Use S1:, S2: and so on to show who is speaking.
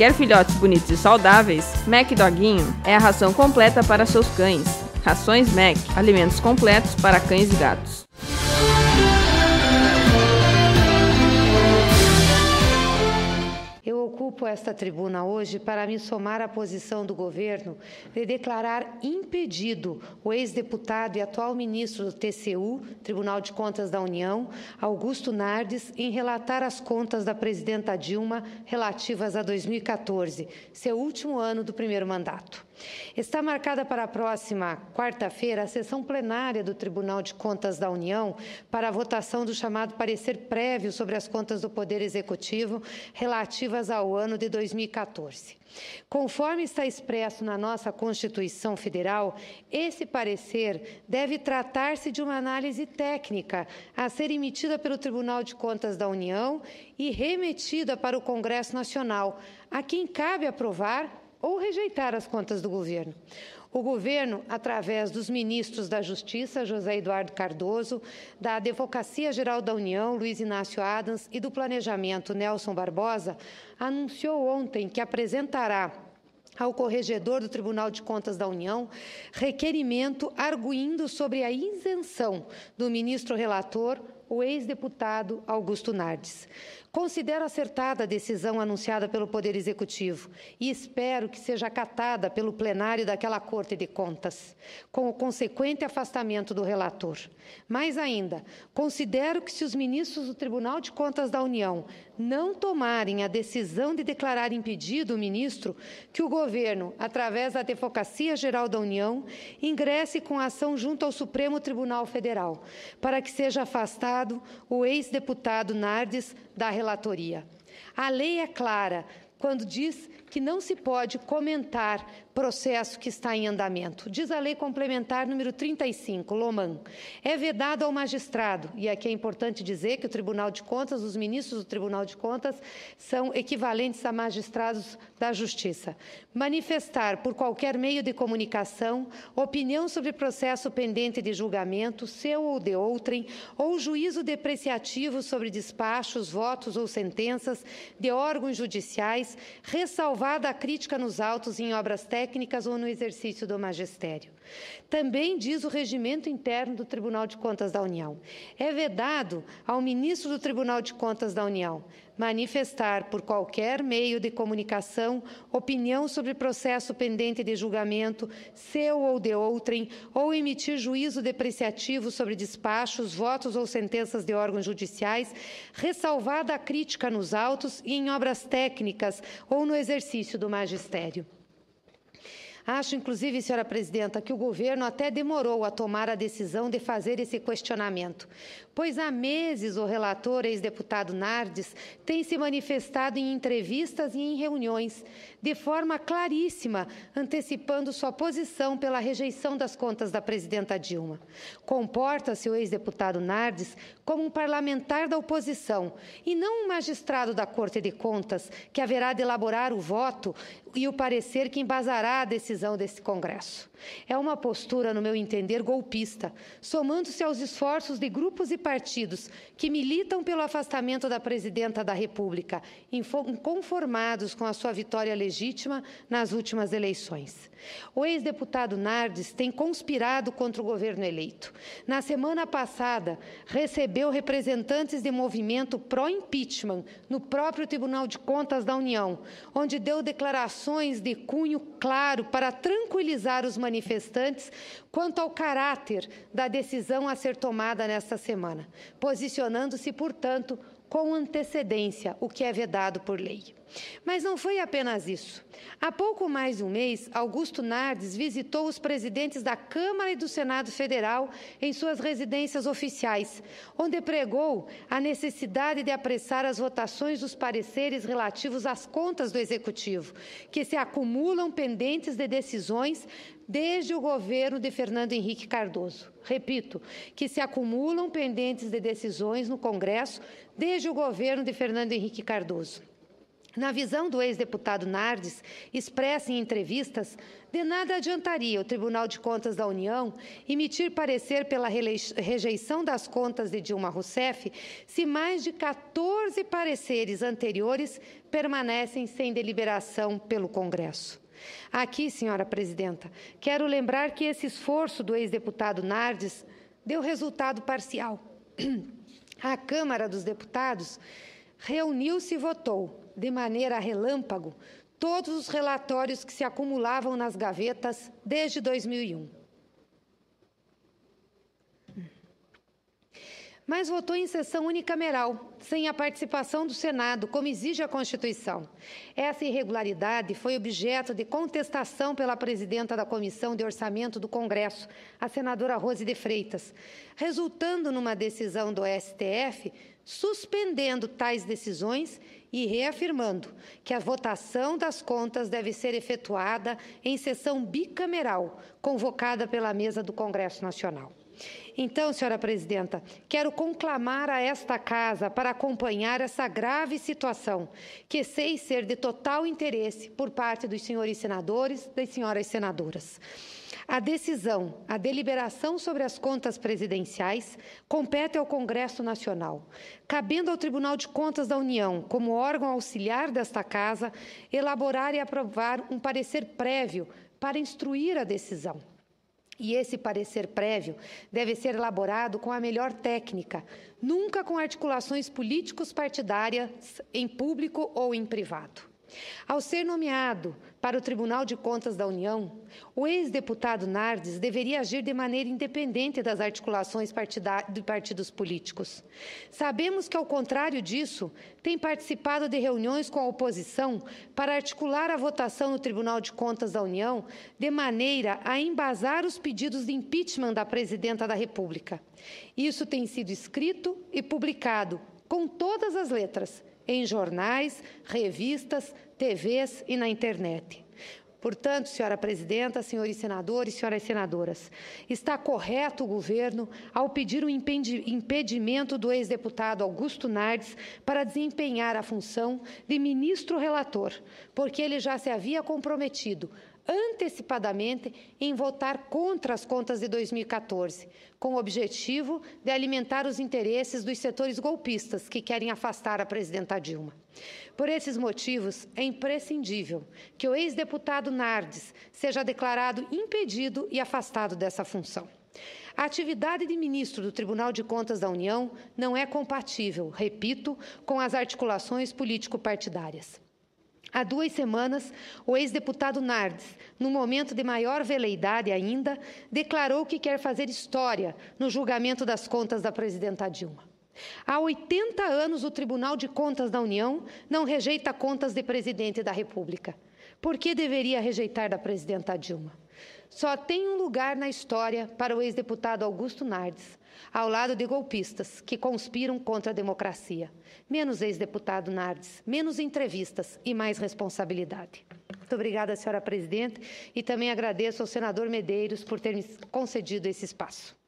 S1: quer filhotes bonitos e saudáveis, Mac Doguinho é a ração completa para seus cães. Rações Mac, alimentos completos para cães e gatos. ocupo esta tribuna hoje para me somar à posição do governo de declarar impedido o ex-deputado e atual ministro do TCU, Tribunal de Contas da União, Augusto Nardes, em relatar as contas da presidenta Dilma relativas a 2014, seu último ano do primeiro mandato. Está marcada para a próxima quarta-feira a sessão plenária do Tribunal de Contas da União para a votação do chamado parecer prévio sobre as contas do Poder Executivo relativas ao ano ano de 2014. Conforme está expresso na nossa Constituição Federal, esse parecer deve tratar-se de uma análise técnica a ser emitida pelo Tribunal de Contas da União e remetida para o Congresso Nacional, a quem cabe aprovar ou rejeitar as contas do governo. O governo, através dos ministros da Justiça, José Eduardo Cardoso, da Advocacia Geral da União, Luiz Inácio Adams, e do Planejamento, Nelson Barbosa, anunciou ontem que apresentará ao corregedor do Tribunal de Contas da União requerimento arguindo sobre a isenção do ministro relator, o ex-deputado Augusto Nardes. Considero acertada a decisão anunciada pelo Poder Executivo e espero que seja acatada pelo plenário daquela Corte de Contas, com o consequente afastamento do relator. Mais ainda, considero que se os ministros do Tribunal de Contas da União não tomarem a decisão de declarar impedido o ministro, que o governo, através da defocacia Geral da União, ingresse com ação junto ao Supremo Tribunal Federal, para que seja afastado o ex-deputado Nardes da relatoria. A lei é clara, quando diz que não se pode comentar processo que está em andamento. Diz a lei complementar número 35, Loman. É vedado ao magistrado, e aqui é importante dizer que o Tribunal de Contas, os ministros do Tribunal de Contas, são equivalentes a magistrados da Justiça, manifestar por qualquer meio de comunicação opinião sobre processo pendente de julgamento, seu ou de outrem, ou juízo depreciativo sobre despachos, votos ou sentenças de órgãos judiciais ressalvada a crítica nos autos em obras técnicas ou no exercício do magistério. Também diz o regimento interno do Tribunal de Contas da União. É vedado ao ministro do Tribunal de Contas da União manifestar por qualquer meio de comunicação opinião sobre processo pendente de julgamento, seu ou de outrem, ou emitir juízo depreciativo sobre despachos, votos ou sentenças de órgãos judiciais, ressalvada a crítica nos autos e em obras técnicas ou no exercício do magistério. Acho, inclusive, senhora presidenta, que o governo até demorou a tomar a decisão de fazer esse questionamento, pois há meses o relator, ex-deputado Nardes, tem se manifestado em entrevistas e em reuniões, de forma claríssima, antecipando sua posição pela rejeição das contas da presidenta Dilma. Comporta-se o ex-deputado Nardes como um parlamentar da oposição e não um magistrado da Corte de Contas que haverá de elaborar o voto e o parecer que embasará a decisão decisão desse Congresso. É uma postura, no meu entender, golpista, somando-se aos esforços de grupos e partidos que militam pelo afastamento da presidenta da República, conformados com a sua vitória legítima nas últimas eleições. O ex-deputado Nardes tem conspirado contra o governo eleito. Na semana passada, recebeu representantes de movimento pró-impeachment no próprio Tribunal de Contas da União, onde deu declarações de cunho claro para para tranquilizar os manifestantes quanto ao caráter da decisão a ser tomada nesta semana, posicionando-se, portanto, com antecedência, o que é vedado por lei. Mas não foi apenas isso. Há pouco mais de um mês, Augusto Nardes visitou os presidentes da Câmara e do Senado Federal em suas residências oficiais, onde pregou a necessidade de apressar as votações dos pareceres relativos às contas do Executivo, que se acumulam pendentes de decisões desde o governo de Fernando Henrique Cardoso. Repito, que se acumulam pendentes de decisões no Congresso desde o governo de Fernando Henrique Cardoso. Na visão do ex-deputado Nardes, expressa em entrevistas, de nada adiantaria o Tribunal de Contas da União emitir parecer pela rejeição das contas de Dilma Rousseff se mais de 14 pareceres anteriores permanecem sem deliberação pelo Congresso. Aqui, senhora presidenta, quero lembrar que esse esforço do ex-deputado Nardes deu resultado parcial. A Câmara dos Deputados reuniu-se e votou, de maneira relâmpago, todos os relatórios que se acumulavam nas gavetas desde 2001. mas votou em sessão unicameral, sem a participação do Senado, como exige a Constituição. Essa irregularidade foi objeto de contestação pela presidenta da Comissão de Orçamento do Congresso, a senadora Rose de Freitas, resultando numa decisão do STF suspendendo tais decisões e reafirmando que a votação das contas deve ser efetuada em sessão bicameral, convocada pela mesa do Congresso Nacional. Então, senhora presidenta, quero conclamar a esta casa para acompanhar essa grave situação, que sei ser de total interesse por parte dos senhores senadores, das senhoras senadoras. A decisão, a deliberação sobre as contas presidenciais compete ao Congresso Nacional, cabendo ao Tribunal de Contas da União, como órgão auxiliar desta Casa, elaborar e aprovar um parecer prévio para instruir a decisão. E esse parecer prévio deve ser elaborado com a melhor técnica, nunca com articulações políticos partidárias em público ou em privado. Ao ser nomeado para o Tribunal de Contas da União, o ex-deputado Nardes deveria agir de maneira independente das articulações de partidos políticos. Sabemos que, ao contrário disso, tem participado de reuniões com a oposição para articular a votação no Tribunal de Contas da União de maneira a embasar os pedidos de impeachment da presidenta da República. Isso tem sido escrito e publicado com todas as letras em jornais, revistas, TVs e na internet. Portanto, senhora presidenta, senhores senadores, senhoras senadoras, está correto o governo ao pedir o impedimento do ex-deputado Augusto Nardes para desempenhar a função de ministro relator, porque ele já se havia comprometido antecipadamente em votar contra as contas de 2014, com o objetivo de alimentar os interesses dos setores golpistas que querem afastar a presidenta Dilma. Por esses motivos, é imprescindível que o ex-deputado Nardes seja declarado impedido e afastado dessa função. A atividade de ministro do Tribunal de Contas da União não é compatível, repito, com as articulações político-partidárias. Há duas semanas, o ex-deputado Nardes, no momento de maior veleidade ainda, declarou que quer fazer história no julgamento das contas da presidenta Dilma. Há 80 anos, o Tribunal de Contas da União não rejeita contas de presidente da República. Por que deveria rejeitar da presidenta Dilma? Só tem um lugar na história para o ex-deputado Augusto Nardes, ao lado de golpistas que conspiram contra a democracia. Menos ex-deputado Nardes, menos entrevistas e mais responsabilidade. Muito obrigada, senhora presidente, e também agradeço ao senador Medeiros por ter me concedido esse espaço.